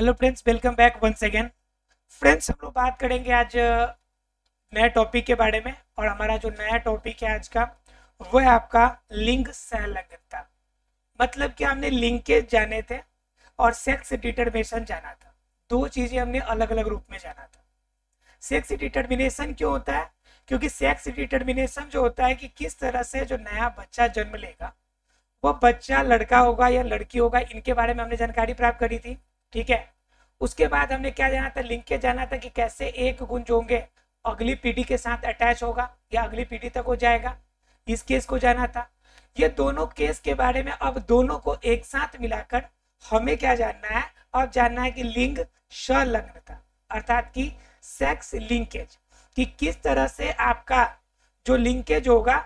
hello friends welcome back once again friends हम लोग बात करेंगे आज नए टॉपिक के बारे में और हमारा जो नया टॉपिक है आज का वो है आपका लिंक संलग्नता मतलब कि हमने लिंकेज जाने थे और सेक्स डिटर्मिनेशन जाना था दो चीज़ें हमने अलग अलग रूप में जाना था सेक्स डिटर्मिनेशन क्यों होता है क्योंकि सेक्स डिटर्मिनेशन जो होता है कि किस तरह से जो नया बच्चा जन्म लेगा वो बच्चा लड़का होगा या लड़की होगा इनके बारे में हमने जानकारी प्राप्त करी थी ठीक है उसके बाद हमने क्या जाना था लिंक के जाना था कि कैसे एक गुंज होंगे अगली पीढ़ी के साथ अटैच होगा या अगली पीढ़ी तक हो जाएगा इस केस को जाना था ये दोनों केस के बारे में अब दोनों को एक साथ मिलाकर हमें क्या जानना है अब जानना है कि लिंग सलग्नता अर्थात कि सेक्स लिंकेज कि किस तरह से आपका जो लिंकेज होगा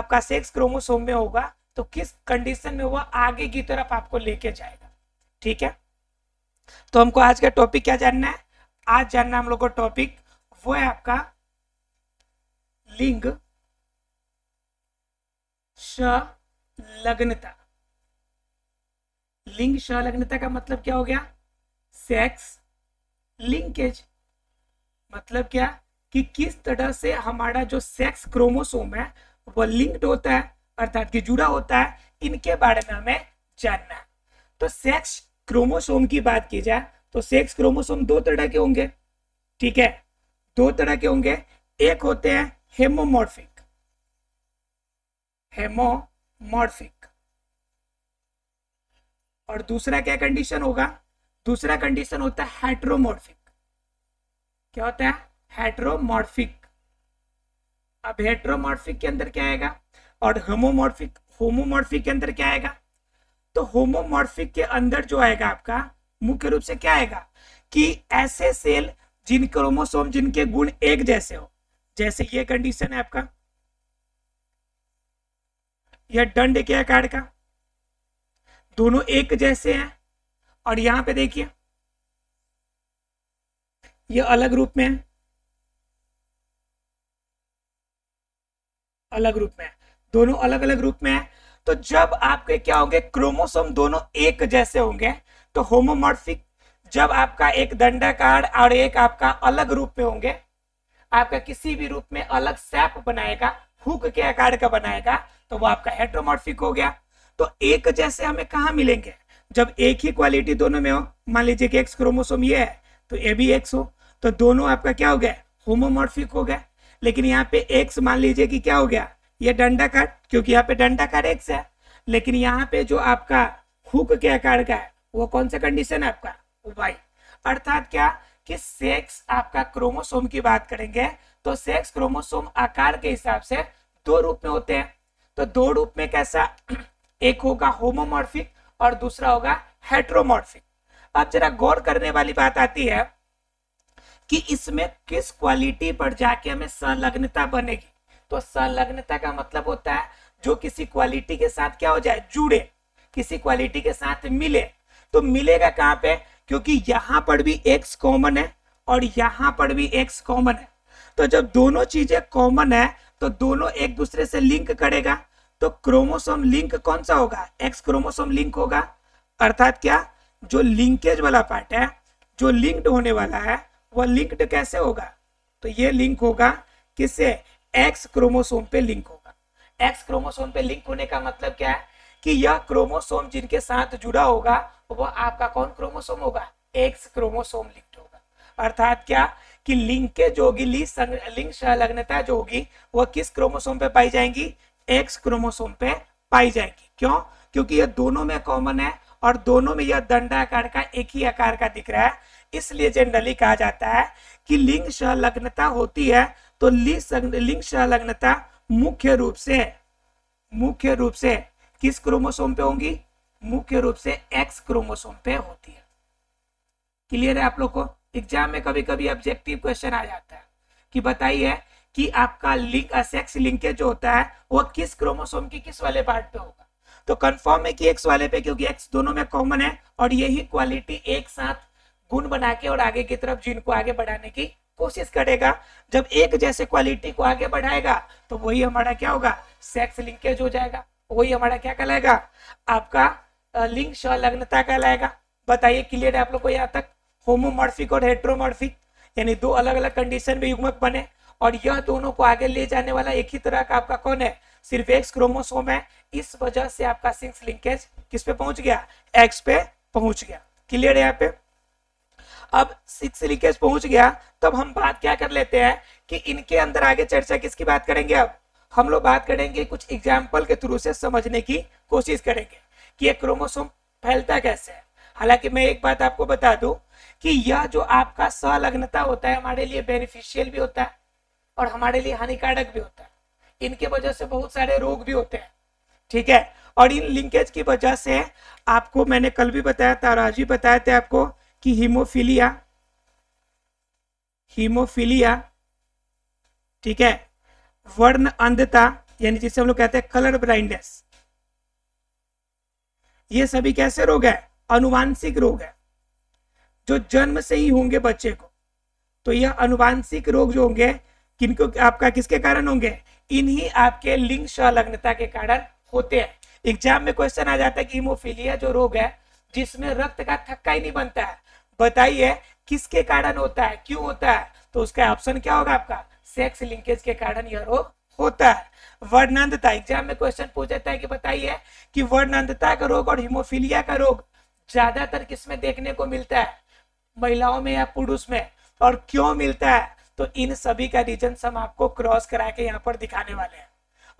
आपका सेक्स क्रोमोसोम में होगा तो किस कंडीशन में वह आगे की तरफ आपको लेके जाएगा ठीक है तो हमको आज का टॉपिक क्या जानना है आज जानना हम लोग को टॉपिक वो है आपका लिंग संलग्नता लिंग सलग्नता का मतलब क्या हो गया सेक्स लिंकेज मतलब क्या कि किस तरह से हमारा जो सेक्स क्रोमोसोम है वह लिंक्ड होता है अर्थात कि जुड़ा होता है इनके बारे में हमें जानना है तो सेक्स क्रोमोसोम की बात की जाए तो सेक्स क्रोमोसोम दो तरह के होंगे ठीक है दो तरह के होंगे एक होते हैं हेमोमोर्फिक हेमोमोर्फिक और दूसरा क्या कंडीशन होगा दूसरा कंडीशन होता है हेट्रोमोर्फिक क्या होता है हेट्रोमोर्फिक अब हेट्रोमोर्फिक के अंदर क्या आएगा और होमोमोर्फिक होमोमोर्फिक के अंदर क्या आएगा तो होमोमॉर्फिक के अंदर जो आएगा आपका मुख्य रूप से क्या आएगा कि ऐसे सेल जिन क्रोमोसोम जिनके गुण एक जैसे हो जैसे ये कंडीशन है आपका यह दंड के आकार का दोनों एक जैसे हैं और यहां पे देखिए यह अलग रूप में है अलग रूप में है दोनों अलग अलग रूप में है तो जब आपके क्या होंगे क्रोमोसोम दोनों एक जैसे होंगे तो होमोमोर्फिक जब आपका एक दंडाकार और एक आपका अलग रूप में होंगे आपका किसी भी रूप में अलग सैप बनाएगा हुक के आकार का बनाएगा तो वो आपका हेट्रोमोर्फिक हो गया तो एक जैसे हमें कहा मिलेंगे जब एक ही क्वालिटी दोनों में हो मान लीजिए कि एक्स क्रोमोसोम ये है तो ए भी एक्स हो तो दोनों आपका क्या हो गया होमोमोर्फिक हो गया लेकिन यहाँ पे एक्स मान लीजिए कि क्या हो गया ये डंडा कार्ड क्योंकि यहाँ पे डंडा कार्ड एक्स है लेकिन यहाँ पे जो आपका हुक के आकार का है वो कौन सा कंडीशन है आपका वाई अर्थात क्या कि सेक्स आपका क्रोमोसोम की बात करेंगे तो सेक्स क्रोमोसोम आकार के हिसाब से दो रूप में होते हैं तो दो रूप में कैसा एक होगा होमोमोर्फिक और दूसरा होगा हेट्रोमोर्फिक अब जरा गौर करने वाली बात आती है कि इसमें किस क्वालिटी पर जाके हमें संलग्नता बनेगी तो संलग्नता का मतलब होता है जो किसी क्वालिटी के साथ क्या हो जाए जुड़े किसी क्वालिटी के साथ मिले तो मिलेगा कहां पे क्योंकि यहां पर भी एक्स कॉमन है और यहां पर भी एक्स कॉमन है तो जब दोनों चीजें कॉमन है तो दोनों एक दूसरे से लिंक करेगा तो क्रोमोसोम लिंक कौन सा होगा एक्स क्रोमोसोम लिंक होगा अर्थात क्या जो लिंकेज वाला पार्ट है जो लिंक्ड होने वाला है वह लिंक्ड कैसे होगा तो ये लिंक होगा किससे एक्स क्रोमोसोम पे लिंक होगा एक्स क्रोमोसोम पे लिंक होने का मतलब क्या है कि यह क्रोमोसोम जिनके साथ जुड़ा होगा वो आपका कौन क्रोमोसोम होगा एक्स क्रोमोसोम लिंक्ड होगा अर्थात क्या कि लिंकेज होगी लिंक संलग्नता जो होगी वह किस क्रोमोसोम पे पाई जाएंगी एक्स क्रोमोसोम पे पाई जाएगी क्यों क्योंकि यह दोनों में कॉमन है और दोनों में यह दंडाकार का एक ही आकार का दिख रहा है इसलिए जनरली कहा जाता है कि लिंग संलग्नता होती है तो लिंग संलग्नता मुख्य रूप से मुख्य रूप से किस क्रोमोसोम पे होंगी मुख्य रूप से एक्स क्रोमोसोम पे होती है क्लियर है आप लोग को एग्जाम में कभी कभी ऑब्जेक्टिव क्वेश्चन आ जाता है कि बताइए कि आपका लिंक सेक्स लिंकेज जो होता है वो किस क्रोमोसोम के किस वाले पार्ट पे होगा तो कंफर्म है कि एक्स वाले पे क्योंकि एक्स दोनों में कॉमन है और यही क्वालिटी एक साथ गुण बना के और आगे की तरफ जीन को आगे बढ़ाने की कोशिश करेगा जब एक जैसे क्वालिटी को आगे बढ़ाएगा तो वही हमारा क्या होगा सेक्स लिंकेज हो जाएगा वही हमारा क्या कहलाएगा आपका लिंग संलग्नता कहलाएगा बताइए क्लियर है आप लोग को यहाँ तक होमोमॉर्फिक और हेट्रोमॉर्फिक यानी दो अलग अलग कंडीशन में युग्मक बने और यह दोनों को आगे ले जाने वाला एक ही तरह का आपका कौन है सिर्फ एक्स क्रोमोसोम है इस वजह से आपका सिक्स लिंकेज किस पे पहुंच गया एक्स पे पहुंच गया क्लियर है यहाँ पे अब सिक्स लीकेज पहुंच गया तब हम बात क्या कर लेते हैं कि इनके अंदर आगे चर्चा किसकी बात करेंगे अब हम लोग बात करेंगे कुछ एग्जाम्पल के थ्रू से समझने की कोशिश करेंगे कि ये क्रोमोसोम फैलता कैसे है हालांकि मैं एक बात आपको बता दूं कि यह जो आपका सलग्नता होता है हमारे लिए बेनिफिशियल भी होता है और हमारे लिए हानिकारक भी होता है इनके वजह से बहुत सारे रोग भी होते हैं ठीक है और इन लिंकेज की वजह से आपको मैंने कल भी बताया था और आज भी बताया था आपको कि हीमोफीलिया हीमोफीलिया ठीक है वर्ण अंधता यानी जिसे हम लोग कहते हैं कलर ब्लाइंडनेस ये सभी कैसे रोग है अनुवांशिक रोग है जो जन्म से ही होंगे बच्चे को तो यह अनुवांशिक रोग जो होंगे किनको आपका किसके कारण होंगे इन्हीं आपके लिंग संलग्नता के कारण होते हैं एग्जाम में क्वेश्चन आ जाता है कि हीमोफीलिया जो रोग है जिसमें रक्त का थक्का ही नहीं बनता है बताइए किसके कारण होता है क्यों होता है तो उसका ऑप्शन क्या होगा आपका सेक्स लिंकेज के कारण यह रोग होता है वर्णांधता एग्जाम में क्वेश्चन पूछ जाता है कि बताइए कि वर्णांधता का रोग और हिमोफीलिया का रोग ज्यादातर किसमें देखने को मिलता है महिलाओं में या पुरुष में और क्यों मिलता है तो इन सभी का रीजन हम आपको क्रॉस करा के यहाँ पर दिखाने वाले हैं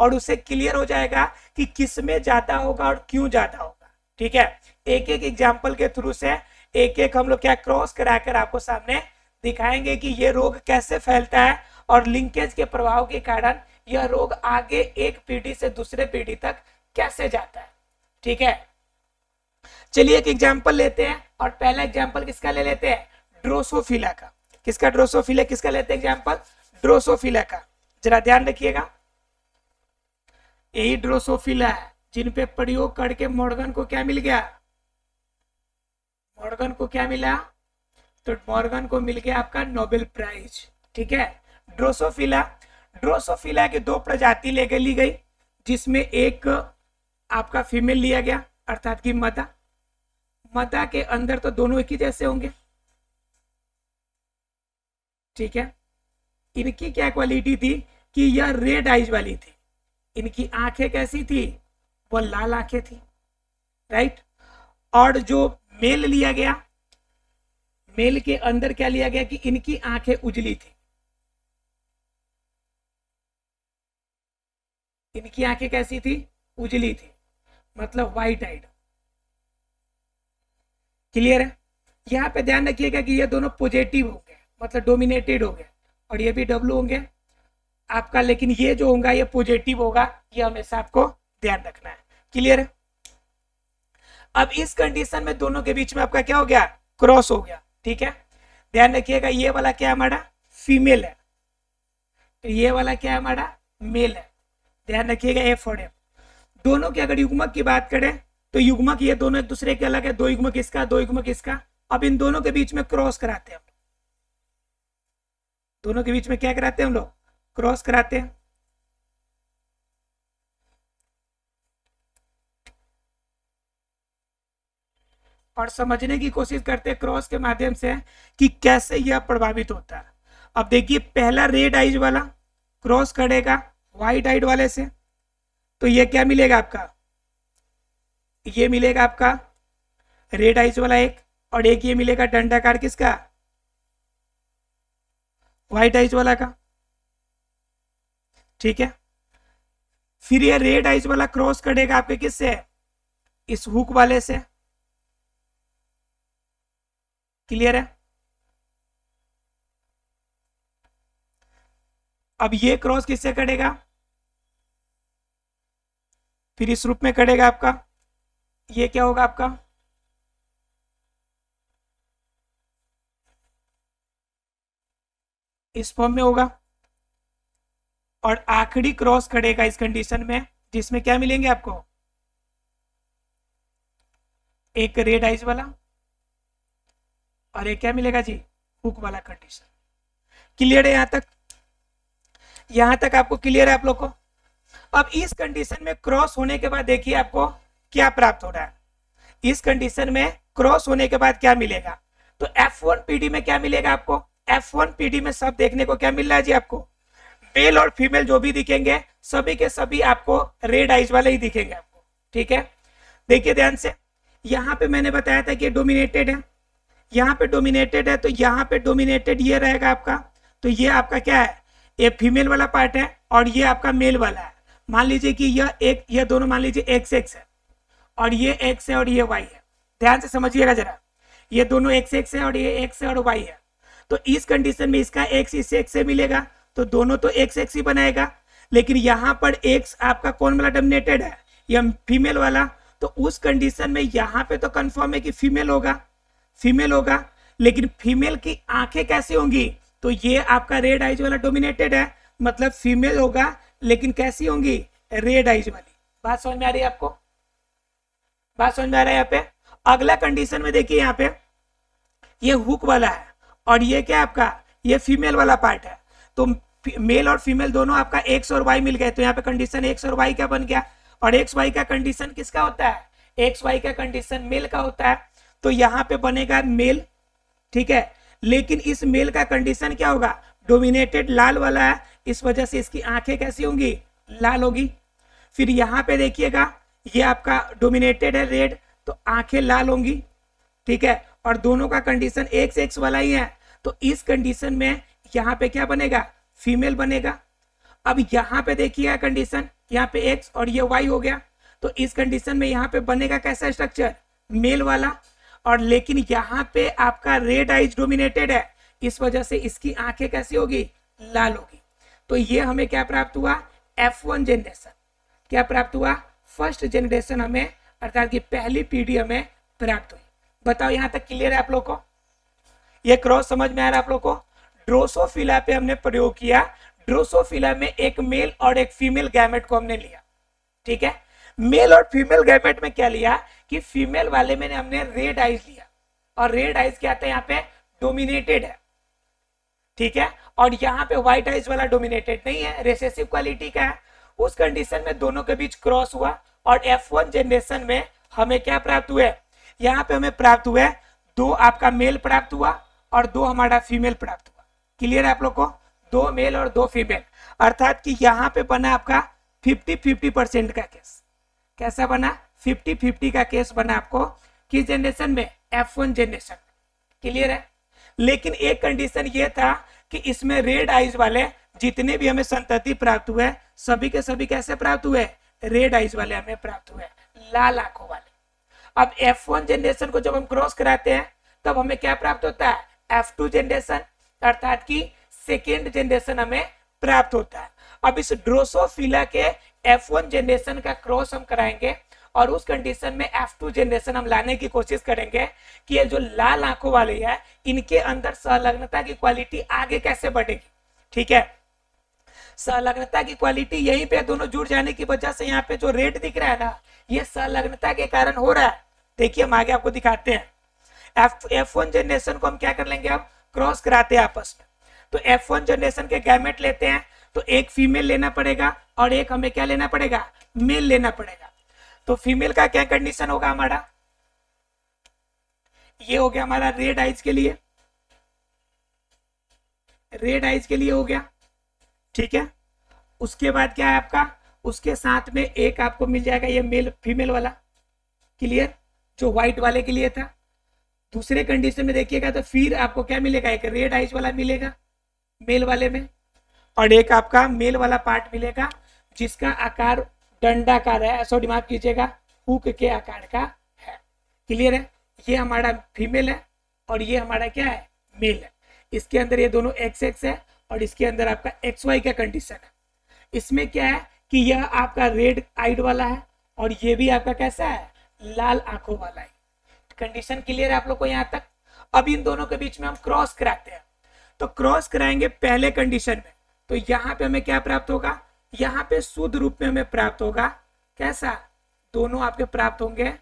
और उसे क्लियर हो जाएगा कि किसमें ज्यादा होगा और क्यों ज्यादा होगा ठीक है एक एक एग्जाम्पल के थ्रू से एक एक हम लोग क्या क्रॉस कराकर आपको सामने दिखाएंगे कि ये रोग कैसे फैलता है और लिंकेज के प्रभाव के कारण यह रोग आगे एक पीढ़ी से दूसरे पीढ़ी तक कैसे जाता है ठीक है चलिए एक एग्जाम्पल लेते हैं और पहला एग्जाम्पल किसका ले लेते हैं ड्रोसोफिला का किसका ड्रोसोफिला किसका लेते हैं एग्जाम्पल ड्रोसोफिला का जरा ध्यान रखिएगा यही ड्रोसोफिला है जिन पे प्रयोग करके मोर्गन को क्या मिल गया मॉर्गन को क्या मिला तो मॉर्गन को मिल गया आपका नोबेल प्राइज ठीक है ड्रोसोफिला ड्रोसोफिला की दो प्रजाति लेकर ली गई जिसमें एक आपका फीमेल लिया गया अर्थात कि मदा मदा के अंदर तो दोनों एक ही जैसे होंगे ठीक है इनकी क्या क्वालिटी थी कि यह रेड आइज वाली थी इनकी आंखें कैसी थी वो लाल आंखें थी राइट और जो मेल लिया गया मेल के अंदर क्या लिया गया कि इनकी आंखें उजली थी इनकी आंखें कैसी थी उजली थी मतलब वाइट आइड क्लियर है यहां पे ध्यान रखिएगा कि ये दोनों पॉजिटिव होंगे मतलब डोमिनेटेड हो गए और ये भी डब्लू होंगे आपका लेकिन ये जो होगा ये पॉजिटिव होगा ये हमेशा आपको ध्यान रखना है क्लियर है अब इस कंडीशन में दोनों के बीच में आपका क्या हो गया क्रॉस हो गया ठीक है ध्यान रखिएगा ये वाला क्या हमारा फीमेल है तो ये वाला क्या हमारा मेल है ध्यान रखिएगा एफ और एफ दोनों की अगर युग्मक की बात करें तो युग्मक ये दोनों एक दूसरे के अलग है दो युग्मक इसका दो युग्मक इसका अब इन दोनों के बीच में क्रॉस कराते हैं हम दोनों के बीच में क्या कराते हैं हम लोग क्रॉस कराते हैं और समझने की कोशिश करते हैं क्रॉस के माध्यम से कि कैसे यह प्रभावित होता है अब देखिए पहला रेड आइज वाला क्रॉस करेगा व्हाइट आइड वाले से तो यह क्या मिलेगा आपका ये मिलेगा आपका रेड आइज वाला एक और एक ये मिलेगा डंडाकार किसका व्हाइट आइज वाला का ठीक है फिर ये रेड आइज वाला क्रॉस करेगा आपके किससे इस हुक वाले से क्लियर है अब ये क्रॉस किससे कटेगा फिर इस रूप में कटेगा आपका ये क्या होगा आपका इस फॉर्म में होगा और आखिरी क्रॉस कटेगा इस कंडीशन में जिसमें क्या मिलेंगे आपको एक रेड आइज वाला और ये क्या मिलेगा जी हुक वाला कंडीशन क्लियर है यहां तक यहां तक आपको क्लियर है आप लोग को अब इस कंडीशन में क्रॉस होने के बाद देखिए आपको क्या प्राप्त हो रहा है इस कंडीशन में क्रॉस होने के बाद क्या मिलेगा तो एफ वन में क्या मिलेगा आपको एफ वन पीडी में सब देखने को क्या मिल रहा है जी आपको मेल और फीमेल जो भी दिखेंगे सभी के सभी आपको रेड आइज वाले ही दिखेंगे आपको ठीक है देखिए ध्यान से यहाँ पे मैंने बताया था कि डोमिनेटेड है यहाँ पे डोमिनेटेड है तो यहाँ पे डोमिनेटेड ये रहेगा आपका तो ये आपका क्या है ये फीमेल वाला पार्ट है और ये आपका मेल वाला है मान लीजिए कि यह एक यह दोनों मान लीजिए एक्स एक्स है और ये एक्स है और ये वाई है ध्यान से समझिएगा जरा ये दोनों एक्स एक्स है और ये एक्स है और वाई है तो इस कंडीशन में इसका एक्स इससे एक्स से मिलेगा तो दोनों तो एक्स एक्स ही बनाएगा लेकिन यहाँ पर एक्स आपका कौन वाला डोमिनेटेड है यह फीमेल वाला तो उस कंडीशन में यहाँ पे तो कंफर्म है कि फीमेल होगा फीमेल होगा लेकिन फीमेल की आंखें कैसी होंगी तो ये आपका रेड आइज वाला डोमिनेटेड है मतलब फीमेल होगा लेकिन कैसी होंगी रेड आइज वाली बात समझ में आ रही है आपको बात समझ में आ रहा है यहाँ पे अगला कंडीशन में देखिए यहाँ पे ये हुक वाला है और ये क्या आपका ये फीमेल वाला पार्ट है तो मेल और फीमेल दोनों आपका एक्स और वाई मिल गए तो यहाँ पे कंडीशन एक्स और वाई क्या बन गया और एक्स वाई का कंडीशन किसका होता है एक्स वाई का कंडीशन मेल का होता है तो यहां पे बनेगा मेल ठीक है लेकिन इस मेल का कंडीशन क्या होगा डोमिनेटेड लाल वाला है इस वजह से इसकी आंखें कैसी होंगी लाल होगी फिर यहां पे देखिएगा ये आपका डोमिनेटेड है रेड तो आंखें लाल होंगी ठीक है और दोनों का कंडीशन एक से एक्स वाला ही है तो इस कंडीशन में यहां पे क्या बनेगा फीमेल बनेगा अब यहां पे देखिएगा कंडीशन यहाँ पे एक्स और ये वाई हो गया तो इस कंडीशन में यहां पे बनेगा कैसा स्ट्रक्चर मेल वाला और लेकिन यहाँ पे आपका रेड आइज डोमिनेटेड है इस वजह से इसकी आंखें कैसी होगी लाल होगी तो ये हमें क्या प्राप्त हुआ एफ वन जेनरेशन क्या प्राप्त हुआ फर्स्ट जेनरेशन हमें अर्थात की पहली पीढ़ी हमें प्राप्त हुई बताओ यहाँ तक क्लियर है आप लोग को ये क्रॉस समझ में आ रहा है आप लोग को ड्रोसोफिला पे हमने प्रयोग किया ड्रोसोफिला में एक मेल और एक फीमेल गैमेट को हमने लिया ठीक है मेल और फीमेल गैमेट में क्या लिया कि फीमेल वाले में हमने रेड आइज लिया और रेड आइज क्या आता है यहाँ पे डोमिनेटेड है ठीक है और यहाँ पे व्हाइट आइज वाला डोमिनेटेड नहीं है रेसेसिव क्वालिटी का है उस कंडीशन में दोनों के बीच क्रॉस हुआ और F1 जनरेशन में हमें क्या प्राप्त हुए यहाँ पे हमें प्राप्त हुए दो आपका मेल प्राप्त हुआ और दो हमारा फीमेल प्राप्त हुआ क्लियर है आप लोग को दो मेल और दो फीमेल अर्थात कि यहाँ पे बना आपका 50 50 परसेंट का केस कैसा बना फिफ्टी फिफ्टी का केस बना आपको किस जनरेशन में एफ वन जनरेशन क्लियर है लेकिन एक कंडीशन ये था कि इसमें रेड आइज वाले जितने भी हमें संतति प्राप्त हुए सभी के सभी कैसे प्राप्त हुए रेड आइज वाले हमें प्राप्त हुए लाल आंखों वाले अब एफ वन जनरेशन को जब हम क्रॉस कराते हैं तब हमें क्या प्राप्त होता है एफ टू जनरेशन अर्थात की सेकेंड जनरेशन हमें प्राप्त होता है अब इस ड्रोसोफिला के एफ वन जनरेशन का क्रॉस हम कराएंगे और उस कंडीशन में एफ टू जनरेशन हम लाने की कोशिश करेंगे कि ये जो लाल आंखों वाली है इनके अंदर संलग्नता की क्वालिटी आगे कैसे बढ़ेगी ठीक है संलग्नता की क्वालिटी यहीं पे दोनों जुड़ जाने की वजह से यहाँ पे जो रेट दिख रहा है ना ये संलग्नता के कारण हो रहा है देखिए हम आगे आपको दिखाते हैं एफ एफ जनरेशन को हम क्या कर लेंगे हम क्रॉस कराते हैं आपस में तो एफ जनरेशन के गैमेट लेते हैं तो एक फीमेल लेना पड़ेगा और एक हमें क्या लेना पड़ेगा मेल लेना पड़ेगा तो फीमेल का क्या कंडीशन होगा हमारा ये हो गया हमारा रेड आइज के लिए रेड आइज के लिए हो गया ठीक है उसके बाद क्या है आपका उसके साथ में एक आपको मिल जाएगा ये मेल फीमेल वाला क्लियर जो व्हाइट वाले के लिए था दूसरे कंडीशन में देखिएगा तो फिर आपको क्या मिलेगा एक रेड आइज वाला मिलेगा मेल वाले में और एक आपका मेल वाला पार्ट मिलेगा जिसका आकार डंडाकार है सॉरी माफ कीजिएगा हुक के आकार का है क्लियर है ये हमारा फीमेल है और ये हमारा क्या है मेल है इसके अंदर ये दोनों एक्स एक्स है और इसके अंदर आपका एक्स वाई का कंडीशन है इसमें क्या है कि यह आपका रेड आइड वाला है और ये भी आपका कैसा है लाल आंखों वाला है कंडीशन क्लियर है आप लोग को यहाँ तक अब इन दोनों के बीच में हम क्रॉस कराते हैं तो क्रॉस कराएंगे पहले कंडीशन में तो यहाँ पे हमें क्या प्राप्त होगा यहाँ पे शुद्ध रूप में हमें प्राप्त होगा कैसा दोनों आपके प्राप्त होंगे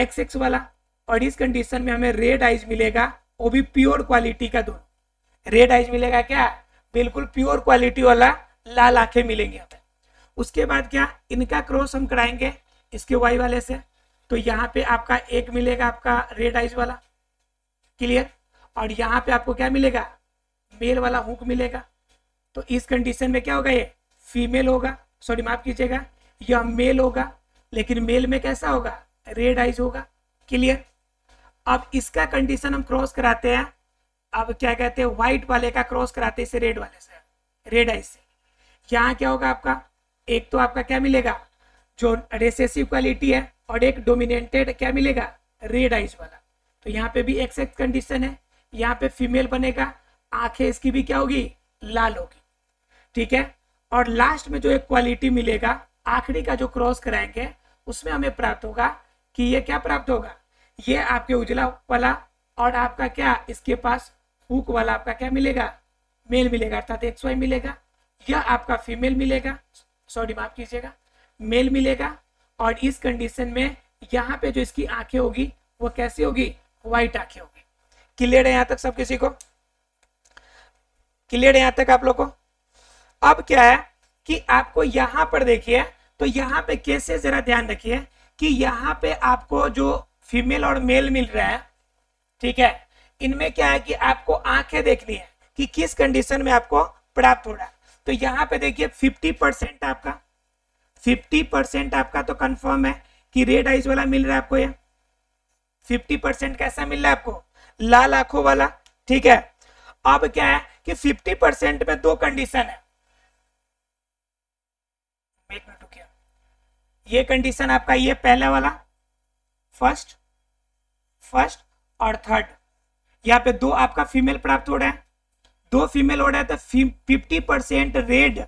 एक्स एक्स वाला और इस कंडीशन में हमें रेड आइज मिलेगा वो भी प्योर क्वालिटी का दोनों रेड आइज मिलेगा क्या बिल्कुल प्योर क्वालिटी वाला लाल आंखें मिलेंगे हमें उसके बाद क्या इनका क्रॉस हम कराएंगे इसके वाई वाले से तो यहाँ पे आपका एक मिलेगा आपका रेड आइज वाला क्लियर और यहाँ पे आपको क्या मिलेगा मेल वाला हुक मिलेगा तो इस कंडीशन में क्या होगा ये फीमेल होगा सॉरी माफ कीजिएगा यह मेल होगा लेकिन मेल में कैसा होगा रेड आइज होगा क्लियर अब इसका कंडीशन हम क्रॉस कराते हैं अब क्या कहते हैं व्हाइट वाले का क्रॉस कराते हैं इसे रेड वाले से रेड आइज से यहाँ क्या होगा आपका एक तो आपका क्या मिलेगा जो रेसेसिव क्वालिटी है और एक डोमिनेटेड क्या मिलेगा रेड आइज वाला तो यहाँ पे भी एक्सेक्ट कंडीशन है यहाँ पे फीमेल बनेगा आंखें इसकी भी क्या होगी लाल होगी ठीक है और लास्ट में जो एक क्वालिटी मिलेगा आखिरी का जो क्रॉस कराएंगे उसमें हमें प्राप्त होगा कि ये क्या प्राप्त होगा ये आपके उजला वाला और आपका क्या इसके पास हुक वाला आपका क्या मिलेगा मेल मिलेगा अर्थात एक्स वाई मिलेगा या आपका फीमेल मिलेगा सॉरी माफ कीजिएगा मेल मिलेगा और इस कंडीशन में यहाँ पे जो इसकी आंखें होगी वो कैसी होगी व्हाइट आंखें होगी क्लियर है यहाँ तक सब किसी को क्लियर यहां तक आप लोग को अब क्या है कि आपको यहां पर देखिए तो यहां पे कैसे जरा ध्यान रखिए कि यहां पे आपको जो फीमेल और मेल मिल रहा है ठीक है इनमें क्या है कि आपको आंखें देखनी है कि किस कंडीशन में आपको प्राप्त हो रहा है तो यहां पे देखिए 50 परसेंट आपका 50 परसेंट आपका तो कंफर्म है कि रेड आइज वाला मिल रहा है आपको यह फिफ्टी परसेंट कैसा मिल रहा है आपको लाल आंखों वाला ठीक है अब क्या है कि 50 परसेंट में दो कंडीशन है एक मिनट रुकिए ये कंडीशन आपका ये पहले वाला फर्स्ट फर्स्ट और थर्ड यहाँ पे दो आपका फीमेल प्राप्त हो रहा है दो फीमेल हो रहा है तो फिफ्टी परसेंट रेड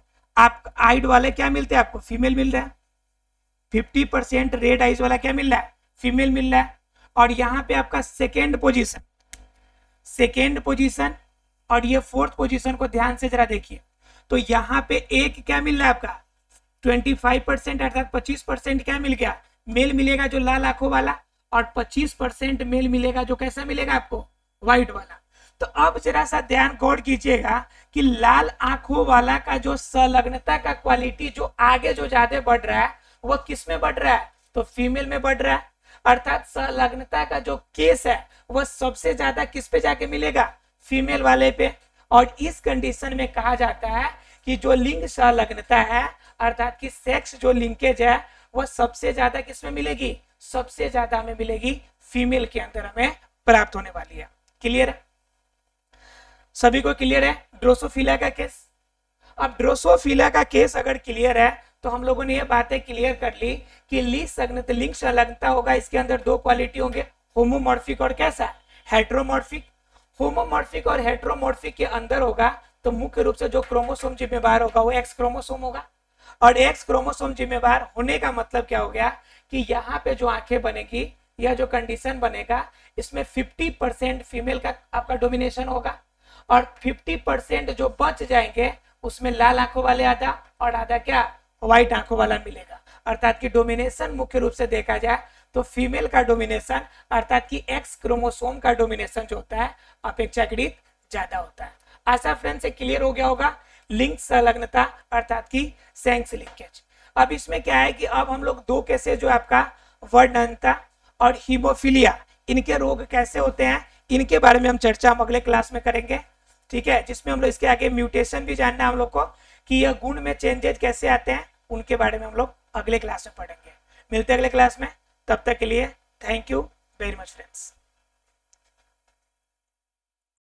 आप आइड वाले क्या मिलते हैं आपको फीमेल मिल रहा है फिफ्टी परसेंट रेड आइज वाला क्या मिल रहा है फीमेल मिल रहा है और यहाँ पे आपका सेकेंड पोजिशन सेकेंड पोजिशन और ये फोर्थ पोजीशन को ध्यान से जरा देखिए तो यहाँ पे एक क्या मिल रहा है आपका 25 परसेंट अर्थात 25 परसेंट क्या मिल गया मेल मिलेगा जो लाल आंखों वाला और 25 परसेंट मेल मिलेगा जो कैसा मिलेगा आपको व्हाइट वाला तो अब जरा सा ध्यान गौर कीजिएगा कि लाल आंखों वाला का जो संलग्नता का क्वालिटी जो आगे जो ज्यादा बढ़ रहा है वह किस में बढ़ रहा है तो फीमेल में बढ़ रहा है अर्थात संलग्नता का जो केस है वह सबसे ज्यादा किस पे जाके मिलेगा फीमेल वाले पे और इस कंडीशन में कहा जाता है कि जो लिंग संलग्नता है अर्थात कि सेक्स जो लिंकेज है वह सबसे ज्यादा किसमें मिलेगी सबसे ज्यादा हमें मिलेगी फीमेल के अंदर हमें प्राप्त होने वाली है क्लियर है सभी को क्लियर है ड्रोसोफिला का केस अब ड्रोसोफिला का केस अगर क्लियर है तो हम लोगों ने ये बातें क्लियर कर ली कि लिंग संलग्नता होगा इसके अंदर दो क्वालिटी होंगे होमोमोर्फिक और कैसा हेड्रोमोर्फिक होमोमोर्फिक और हेट्रोमोर्फिक के अंदर होगा तो मुख्य रूप से जो क्रोमोसोम जिम्मेवार होगा वो एक्स क्रोमोसोम होगा और एक्स क्रोमोसोम जिम्मेवार होने का मतलब क्या हो गया कि यहाँ पे जो आंखें बनेगी या जो कंडीशन बनेगा इसमें 50 परसेंट फीमेल का आपका डोमिनेशन होगा और 50 परसेंट जो बच जाएंगे उसमें लाल आंखों वाले आधा और आधा क्या व्हाइट आंखों वाला मिलेगा अर्थात की डोमिनेशन मुख्य रूप से देखा जाए तो फीमेल का डोमिनेशन अर्थात कि एक्स क्रोमोसोम का डोमिनेशन जो होता है अपेक्षाकृत ज्यादा होता है आशा फ्रेंड से क्लियर हो गया होगा लिंक संलग्नता अर्थात की सेंस लिंकेज अब इसमें क्या है कि अब हम लोग दो कैसे जो आपका वर्णनता और हीमोफीलिया इनके रोग कैसे होते हैं इनके बारे में हम चर्चा हम अगले क्लास में करेंगे ठीक है जिसमें हम लोग इसके आगे म्यूटेशन भी जानना है हम लोग को कि यह गुण में चेंजेज कैसे आते हैं उनके बारे में हम लोग अगले क्लास में पढ़ेंगे मिलते हैं अगले क्लास में तब तक के लिए thank you very much friends